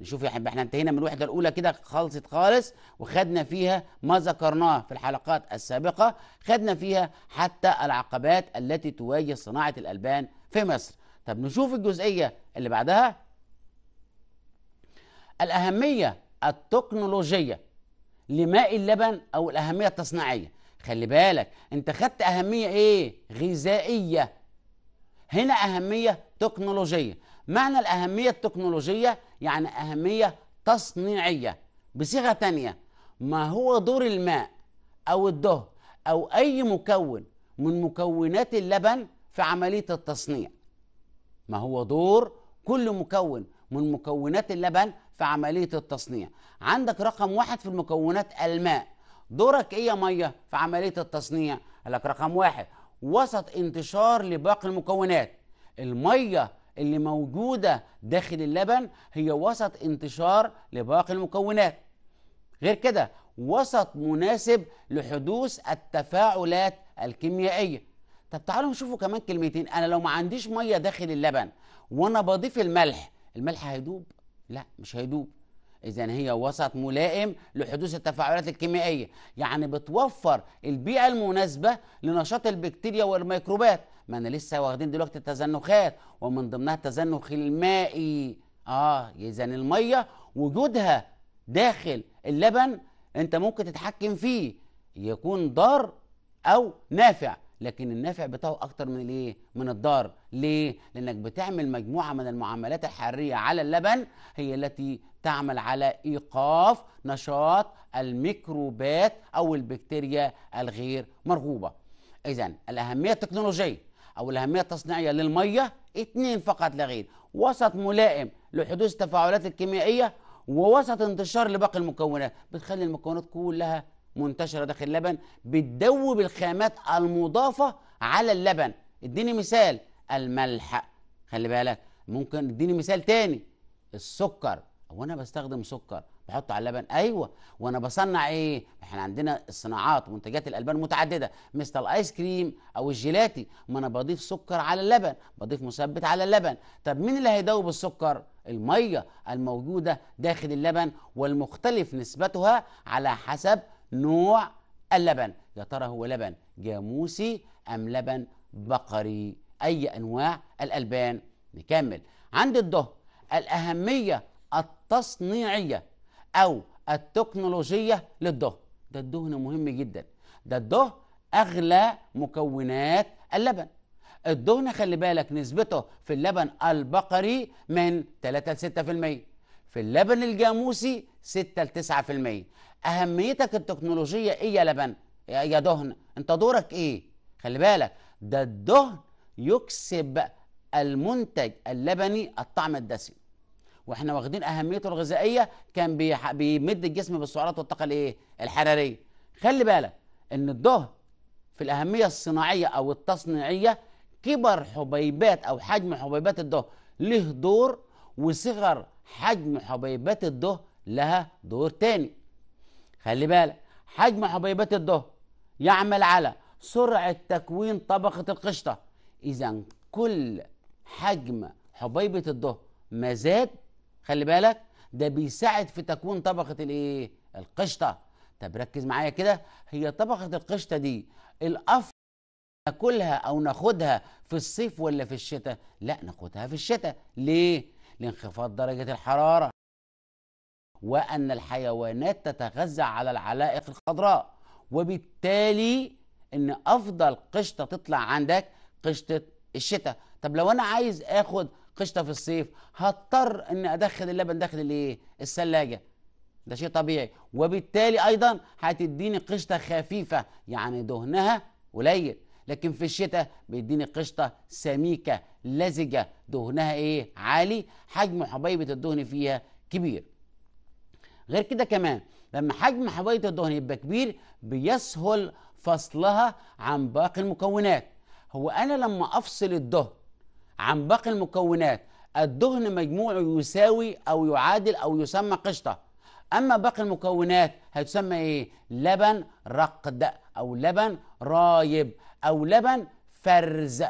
نشوف احنا احنا انتهينا من الوحده الاولى كده خلصت خالص وخدنا فيها ما ذكرناه في الحلقات السابقه خدنا فيها حتى العقبات التي تواجه صناعه الالبان في مصر طب نشوف الجزئيه اللي بعدها الاهميه التكنولوجيه لماء اللبن او الاهميه التصنيعيه خلي بالك انت خدت اهميه ايه غذائيه هنا اهميه تكنولوجيه معنى الاهميه التكنولوجيه يعني اهميه تصنيعيه بصيغه تانية ما هو دور الماء او الدهن او اي مكون من مكونات اللبن في عمليه التصنيع ما هو دور كل مكون من مكونات اللبن في عملية التصنيع عندك رقم واحد في المكونات الماء دورك ايه يا مية في عملية التصنيع لك رقم واحد وسط انتشار لباقي المكونات المية اللي موجودة داخل اللبن هي وسط انتشار لباقي المكونات غير كده وسط مناسب لحدوث التفاعلات الكيميائية طب تعالوا نشوفوا كمان كلمتين انا لو ما عنديش ميه داخل اللبن وانا بضيف الملح الملح هيدوب لا مش هيدوب اذا هي وسط ملائم لحدوث التفاعلات الكيميائيه يعني بتوفر البيئه المناسبه لنشاط البكتيريا والميكروبات ما انا لسه واخدين دلوقتي التزنخات ومن ضمنها التزنخ المائي اه اذا الميه وجودها داخل اللبن انت ممكن تتحكم فيه يكون ضار او نافع لكن النفع بتاعه اكتر من الايه من الضار ليه لانك بتعمل مجموعه من المعاملات الحراريه على اللبن هي التي تعمل على ايقاف نشاط الميكروبات او البكتيريا الغير مرغوبه اذا الاهميه التكنولوجيه او الاهميه التصنيعيه للميه اثنين فقط لا غير وسط ملائم لحدوث التفاعلات الكيميائيه ووسط انتشار لباقي المكونات بتخلي المكونات كلها منتشره داخل اللبن بتدوب الخامات المضافه على اللبن اديني مثال الملح خلي بالك ممكن اديني مثال تاني السكر هو انا بستخدم سكر بحطه على اللبن ايوه وانا بصنع ايه احنا عندنا الصناعات منتجات الالبان متعدده مثل الايس كريم او الجيلاتي ما انا بضيف سكر على اللبن بضيف مثبت على اللبن طب مين اللي هيدوب السكر الميه الموجوده داخل اللبن والمختلف نسبتها على حسب نوع اللبن يا ترى هو لبن جاموسي أم لبن بقري أي أنواع الألبان نكمل عند الضهر الأهمية التصنيعية أو التكنولوجية للدهن ده الدهن مهم جدا ده الدهن أغلى مكونات اللبن الدهن خلي بالك نسبته في اللبن البقري من 3 ل 6% في اللبن الجاموسي 6 ل 9% اهميتك التكنولوجيه ايه يا لبن يا دهن انت دورك ايه خلي بالك ده الدهن يكسب المنتج اللبني الطعم الدسم واحنا واخدين اهميته الغذائيه كان بيمد الجسم بالسعرات والطاقه الايه الحراريه خلي بالك ان الدهن في الاهميه الصناعيه او التصنيعيه كبر حبيبات او حجم حبيبات الدهن له دور وصغر حجم حبيبات الضه لها دور تاني خلي بالك حجم حبيبات الضه يعمل على سرعة تكوين طبقة القشطة إذا كل حجم حبيبة الضه ما زاد خلي بالك ده بيساعد في تكوين طبقة الإيه؟ القشطة طب ركز معايا كده هي طبقة القشطة دي الأفضل ناكلها أو ناخدها في الصيف ولا في الشتاء؟ لا ناخدها في الشتاء ليه؟ لانخفاض درجة الحرارة وأن الحيوانات تتغذى على العلائق الخضراء وبالتالي إن أفضل قشطة تطلع عندك قشطة الشتاء طب لو أنا عايز آخد قشطة في الصيف هضطر إن أدخل اللبن داخل الإيه الثلاجة ده شيء طبيعي وبالتالي أيضا هتديني قشطة خفيفة يعني دهنها قليل لكن في الشتاء بيديني قشطه سميكه لزجه دهنها ايه عالي حجم حبيبه الدهن فيها كبير غير كده كمان لما حجم حبيبه الدهن يبقى كبير بيسهل فصلها عن باقي المكونات هو انا لما افصل الدهن عن باقي المكونات الدهن مجموعه يساوي او يعادل او يسمى قشطه اما باقي المكونات هتسمى ايه لبن رقد او لبن رايب أو لبن فرز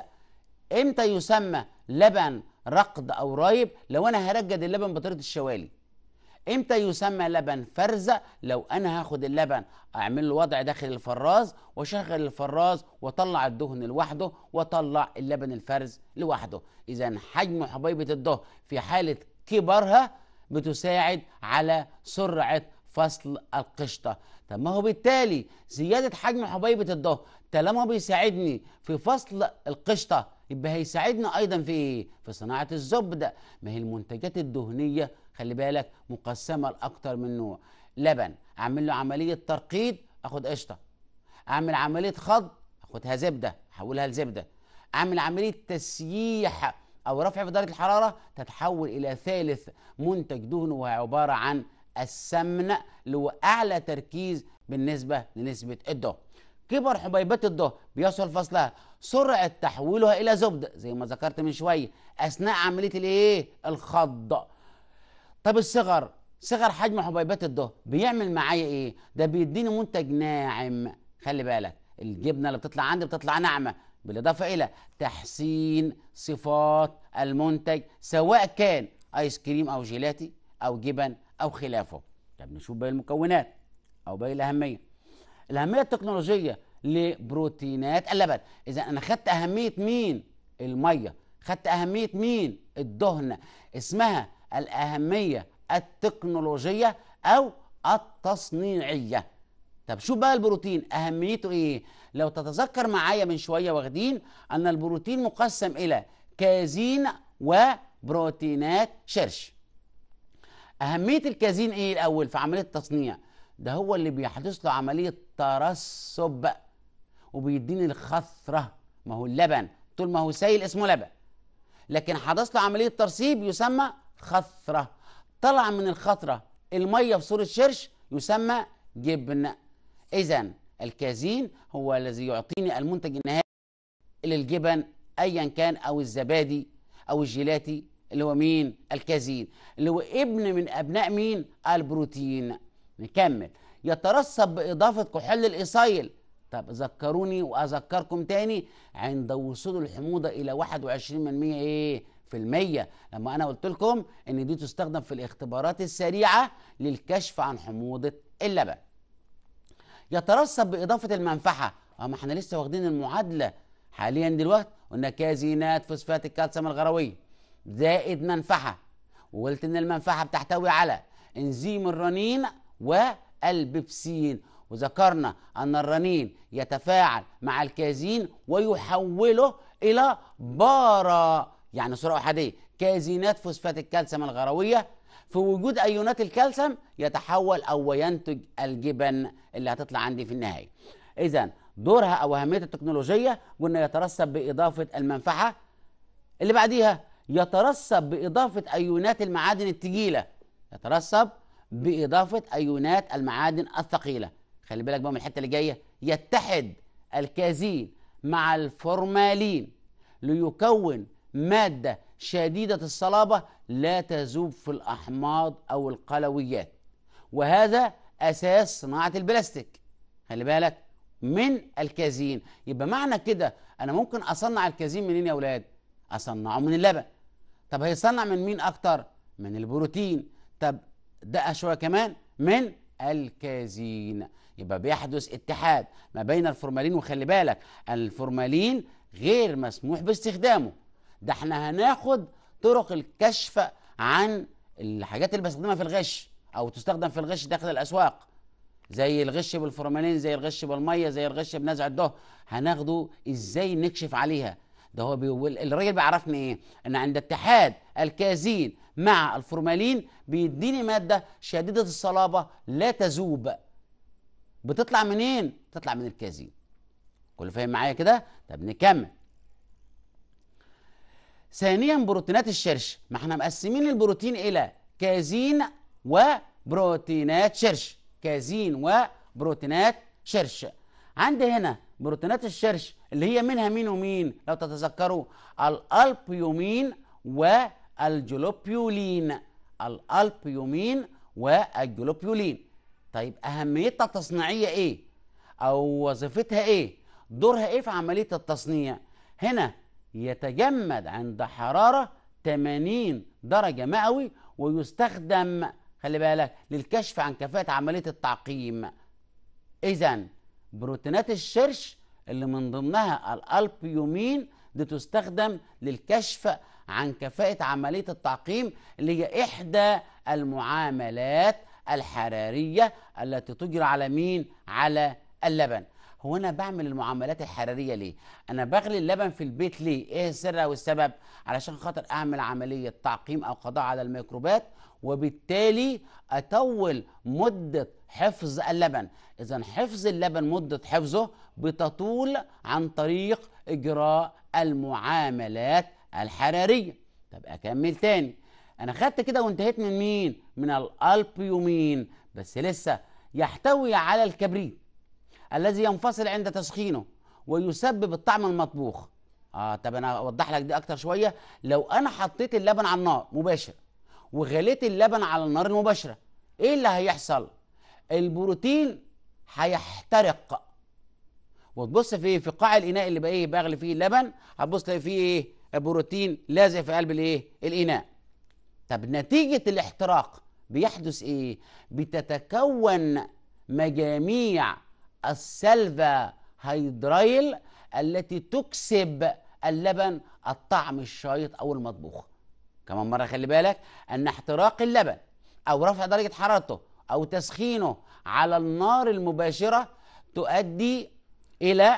إمتى يسمى لبن رقد أو رايب لو أنا هرجد اللبن بطريقة الشوالي إمتى يسمى لبن فرزة لو أنا هاخد اللبن أعمل له وضع داخل الفراز واشغل الفراز واطلع الدهن لوحده واطلع اللبن الفرز لوحده إذا حجم حبيبة الدهن في حالة كبرها بتساعد على سرعة فصل القشطة طب ما هو بالتالي زياده حجم حبيبه الظهر طالما بيساعدني في فصل القشطه يبقى هيساعدنا ايضا في ايه؟ في صناعه الزبده ما هي المنتجات الدهنيه خلي بالك مقسمه لاكثر من نوع لبن اعمل له عمليه ترقيد اخد قشطه اعمل عمليه خض اخدها زبده احولها لزبده اعمل عمليه تسييح او رفع في درجه الحراره تتحول الى ثالث منتج دهن وهي عباره عن السمن اللي هو اعلى تركيز بالنسبه لنسبه الضوء كبر حبيبات الضوء بيصل فصلها سرعه تحويلها الى زبده زي ما ذكرت من شويه اثناء عمليه الايه الخض طب الصغر صغر حجم حبيبات الضوء بيعمل معايا ايه ده بيديني منتج ناعم خلي بالك الجبنه اللي بتطلع عندي بتطلع ناعمه بالاضافه الى تحسين صفات المنتج سواء كان ايس كريم او جيلاتي او جبن أو خلافه طب نشوف باقي المكونات أو باقي الأهمية الأهمية التكنولوجية لبروتينات اللبن إذا أنا خدت أهمية مين المية خدت أهمية مين الدهن اسمها الأهمية التكنولوجية أو التصنيعية طب شو بقى البروتين أهميته إيه لو تتذكر معايا من شوية واخدين أن البروتين مقسم إلى كازين وبروتينات شرش اهميه الكازين ايه الاول في عمليه التصنيع ده هو اللي بيحدث له عمليه ترسب وبيديني الخثره ما هو اللبن طول ما هو سائل اسمه لبن لكن حدث له عمليه ترسيب يسمى خثره طلع من الخثره الميه في صوره شرش يسمى جبن اذا الكازين هو الذي يعطيني المنتج النهائي للجبن ايا كان او الزبادي او الجيلاتي اللي هو مين الكازين اللي هو ابن من ابناء مين البروتين نكمل يترسب باضافه كحول الايسايل طب ذكروني واذكركم تاني عند وصول الحموضه الى 21% ايه في المية لما انا قلت لكم ان دي تستخدم في الاختبارات السريعه للكشف عن حموضه اللبن يترسب باضافه المنفعه اه ما احنا لسه واخدين المعادله حاليا دلوقتي قلنا كازينات فوسفات الكالسيوم الغرويه زائد منفعة وقلت إن المنفعة بتحتوي على إنزيم الرنين والبيبسين وذكرنا أن الرنين يتفاعل مع الكازين ويحوله إلى بارا يعني سرعة أحادية كازينات فوسفات الكالسيوم الغروية في وجود أيونات الكالسيوم يتحول أو ينتج الجبن اللي هتطلع عندي في النهاية إذا دورها أو أهمية التكنولوجية قلنا يترسب بإضافة المنفعة اللي بعديها يترسب باضافه ايونات المعادن التجيلة يترسب باضافه ايونات المعادن الثقيله خلي بالك بقى من الحته اللي جايه يتحد الكازين مع الفورمالين ليكون ماده شديده الصلابه لا تذوب في الاحماض او القلويات وهذا اساس صناعه البلاستيك خلي بالك من الكازين يبقى معنى كده انا ممكن اصنع الكازين منين يا اولاد اصنعه من اللبن طب هيصنع من مين اكتر من البروتين طب دقه شويه كمان من الكازين يبقى بيحدث اتحاد ما بين الفورمالين وخلي بالك الفورمالين غير مسموح باستخدامه ده احنا هناخد طرق الكشف عن الحاجات اللي بستخدمها في الغش او تستخدم في الغش داخل الاسواق زي الغش بالفورمالين زي الغش بالميه زي الغش بنزع الدهن هناخده ازاي نكشف عليها ده هو بيقول الراجل بيعرفني ايه ان عند اتحاد الكازين مع الفورمالين بيديني ماده شديده الصلابه لا تذوب بتطلع منين بتطلع من الكازين كله فاهم معايا كده طب نكمل ثانيا بروتينات الشرش ما احنا مقسمين البروتين الى كازين وبروتينات شرش كازين وبروتينات شرش عندي هنا بروتينات الشرش اللي هي منها مين ومين لو تتذكروا الألبيومين والجلوبيولين الألبيومين والجلوبيولين طيب أهميتها التصنيعية إيه؟ أو وظيفتها إيه؟ دورها إيه في عملية التصنيع؟ هنا يتجمد عند حرارة 80 درجة مئوي ويستخدم خلي بالك للكشف عن كفاءة عملية التعقيم إذا بروتينات الشرش اللي من ضمنها الالبيومين دي تستخدم للكشف عن كفاءة عملية التعقيم اللي هي إحدى المعاملات الحرارية التي تجرى على مين؟ على اللبن هو أنا بعمل المعاملات الحرارية ليه؟ أنا بغلي اللبن في البيت ليه؟ إيه السر أو السبب؟ علشان خاطر أعمل عملية تعقيم أو قضاء على الميكروبات وبالتالي أطول مدة حفظ اللبن إذا حفظ اللبن مدة حفظه بتطول عن طريق إجراء المعاملات الحرارية طب أكمل تاني أنا خدت كده وانتهيت من مين؟ من الألبيومين بس لسه يحتوي على الكبريت الذي ينفصل عند تسخينه ويسبب الطعم المطبوخ اه طب انا اوضح لك دي اكتر شويه لو انا حطيت اللبن على النار مباشر وغليت اللبن على النار المباشره ايه اللي هيحصل البروتين هيحترق وتبص في ايه في قاع الاناء اللي بقى ايه بغلي فيه اللبن هتبص تلاقي فيه ايه بروتين لازق في قلب الايه الاناء طب نتيجه الاحتراق بيحدث ايه بتتكون مجاميع السلفا هيدرايل التي تكسب اللبن الطعم الشايط او المطبوخ كمان مره خلي بالك ان احتراق اللبن او رفع درجه حرارته او تسخينه على النار المباشره تؤدي الى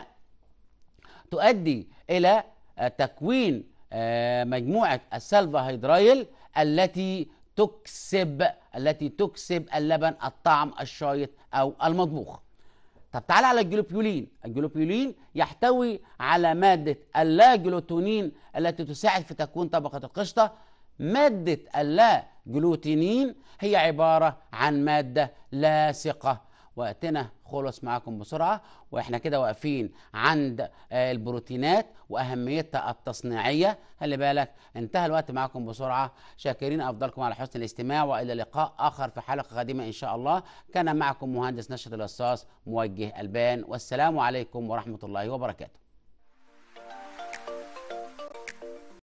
تؤدي الى آه، تكوين آه، مجموعه السلفاهيدرايل التي تكسب التي تكسب اللبن الطعم الشايط او المطبوخ طب تعال على الجلوبيولين الجلوبيولين يحتوي على مادة اللاجلوتونين التي تساعد في تكوين طبقة القشطة مادة اللاجلوتينين هي عبارة عن مادة لاصقة وقتنا خلص معاكم بسرعه واحنا كده واقفين عند آه، البروتينات واهميتها التصنيعيه خلي بالك انتهى الوقت معاكم بسرعه شاكرين افضلكم على حسن الاستماع والى لقاء اخر في حلقه قادمه ان شاء الله كان معكم مهندس نشر الرصاص موجه البان والسلام عليكم ورحمه الله وبركاته